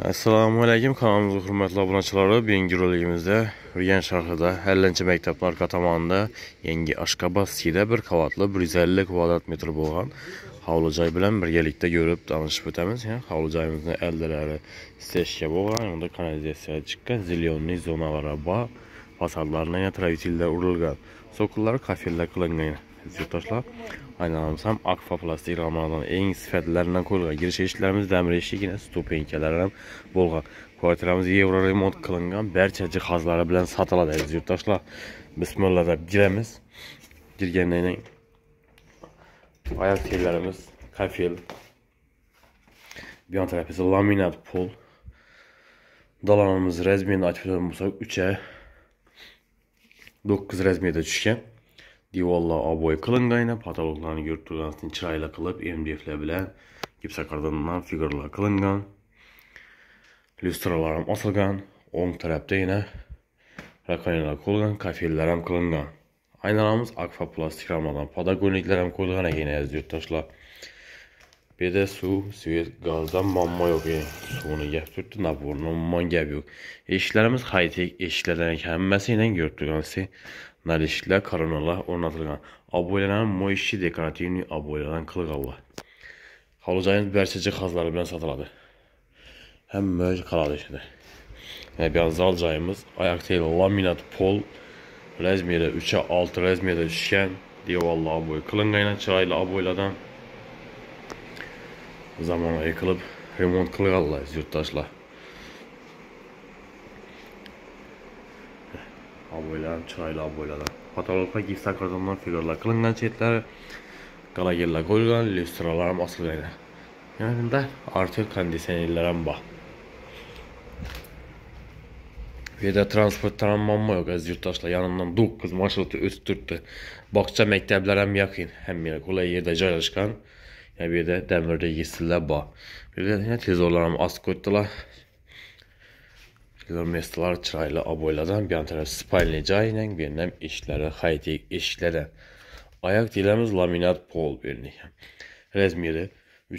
assalomu alaykum kanalimizga hurmatli abunatçıları. Bugün roligimizda urgan shahrida 50 Mektab'ın arka tamamında yangi ashkaba sida bir kavatlı 150 kvadrat metr bo'lgan hovli joy bilan birgalikda ko'rib tanishib o'tamiz hovli joyimizni aldalari steshka bo'lgan unda kanalizatsiya chiqqan zelenniy zonalari bor yatıra travitellar urilgan sokollar kafirle qilingan yurtdoshlar aynalanırsam Akfa plastik ramalanan eng sifatlaridan qurilgan girish eshiklarimiz damir eshigina stupenkalardan bo'lgan kvartiramiz yevro remont qilingan barcha jihozlari bilan sotiladi aziz yurtdoshlar bismillah deb giramiz girgandan keyin oyoq tellarimiz kafel bu yon tarafi esa laminat pol dalonimiz razmerni ochib bo'lsak ucha 9 razmerda tushgan devorlar oboy qilingani patologlarni ko'rib turganingizdek chiroyli qilib mdflar bilan gipsokardondan figuralar qilingan lyustralar ham osilgan o'ng tarafda yana rakonalar qo'yilgan kafellar ham qilingan aynalarimiz akfa plastik ramadan podagoniklar ham qo'yilgan ekan aziz yurtdoshlar Bir de su, Suez gazdan mamma yok ya, suyunu gəlib tutdu, nə burnu umman gəlib yox. Eşiklərimiz high-tech eşiklərdən həmməsi ilə gördüyünüz narişiklər, koronalar ornatılған. Aboylanan moişi dekorativni aboylanan qılıq Allah. Halıcayın bərçəcə xazları bilən satıladı. Hem möc qaladı işidir. Yəni, bir zalcayımız, ayaq teyli laminat pol, rəzmiyədə 3'ə 6 rəzmiyədə düşkən, deyə vallahi aboy. Qılınqayla çırayla aboyladan zamana yıkılıp remont kılgallayız yurttaşlar. Aboylar, çaylı aboylar. Patologka gifta kardonlar figurlar kılıngan çetler. Galagella koyulgan lüstralarım asılıyla. Yani de artık kondisyonerlerim bak. de transport tramvamı yok az yurttaşlar. Yanımdan kız marşrutu üst tuttu. Bakça mekteblerim yakın. Hem yine kolay yerde çalışkan. Yəni bir də dəmirdə yesillər Bir de nə tez olarım asqotdular. Kilometrlər çırayla aboyladan bir tərəf spalneca bir birinəm işlərə xaydik işlərə. Ayak dilimiz laminat pol birini. Rəzmiri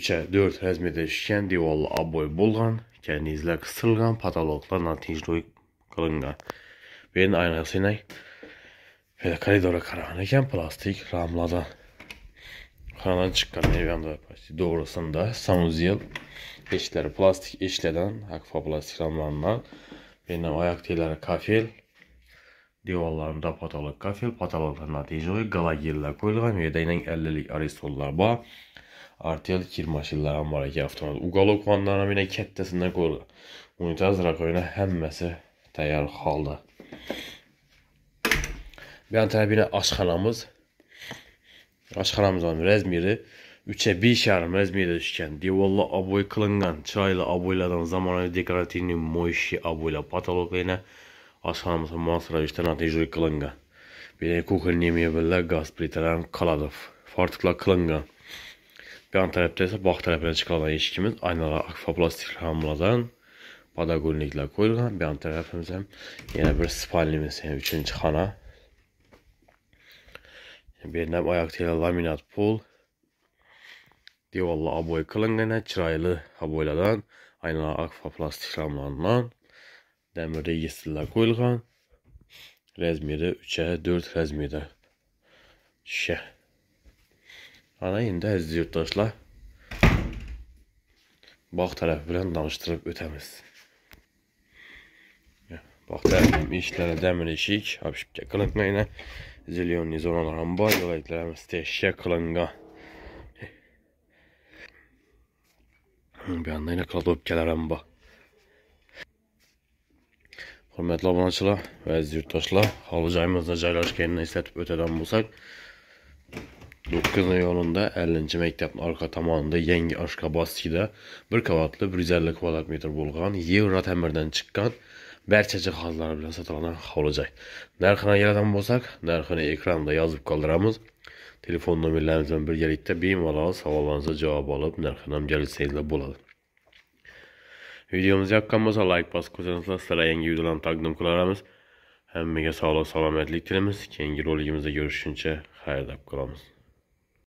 3-ə 4 rəzmirdə şişən divarlı aboy bulgan bulğan, kənizlə qısılğan, patoloqlarla tinçlik qılınğan. Beyin aynası ilə belə koridora qaranıqən plastik ramladan Kanadan çıkan evyanlar doğrusunda sanuzyal eşlər plastik işlədən Akfa plastik ramlarından birinə ayaq telləri kafel, divarlarında patolog kafel, patologlarına dejoy, qalagirlər qoyulğan, yedəyinin 50-lik aristollar var. Artel kirmaşillər ambaraki avtomat. Uqalıq vanlarına minə kəttəsində qoyulur. Unitaz rakoyuna həmməsi təyər halda. Ben tabi tərəbinə aşxanamız Aşxaramızın Rəzmiri 3'e 1 şəhərim Rəzmirə düşkən Divolla aboy qılınğan çayla aboyladan zamanı dekorativni moyşi aboyla patoloqiyinə aşxaramızın masra işdən atejuri qılınğan. Bir kuxilni meyvələr qaz plitələrin qaladıb. Fartıqla qılınğan. Bir an tərəfdə isə bax tərəfinə çıxılan yeşikimiz aynalara akvaplastik ramladan badaqulniklə qoyulğan. Bir an tərəfimizə yenə bir spalnimiz, yəni üçüncü xana verilən ayaq teli laminat pul divarla aboy qılınqənə çiraylı aboyladan, aynala akfa plastik ramlandan, dəmir reyestrillər qoyulğan, rəzmiri 3-ə 4 rəzmirdə şişə. Ana indi əziz yurttaşlar, bağ tərəfi bilən danışdırıb ötəmiz. Bax, dəmir işlərə dəmir işik, abşibkə qılınqə ilə. zilioni zona ramba, jo leitleme stesse klanga. Uh. Hmm, bir anda yine kaldırıp gələr ramba. Hörmətli abunəçilər və əziz yurttaşlar, halıcayımızda caylaşkəninə istətib ötədən bulsaq, 9 yolunda 50-ci məktəbin arxa tamamında Yengi Aşqabaskidə bir qavatlı 150 kvadrat bulgan bolğan Yevra təmirdən çıkan. barcha jihozlari bilan sotiladigan hovli narxini ayiradigan bo'lsak narxini ekranda yozib qoldiramiz telefon nomerlarimiz bilan birgalikda bemalol savollaringizga javob olib narxini ham jalitsangiz bo'ladi videomiz yoqqan bo'lsa layk bosib qo'ysanizlar sizlarga yangi videolarni taqdim qilaveramiz hammaga sog'lik salomatlik tilaymiz keyingi roligimizda ko'rishguncha xayrlab qolamiz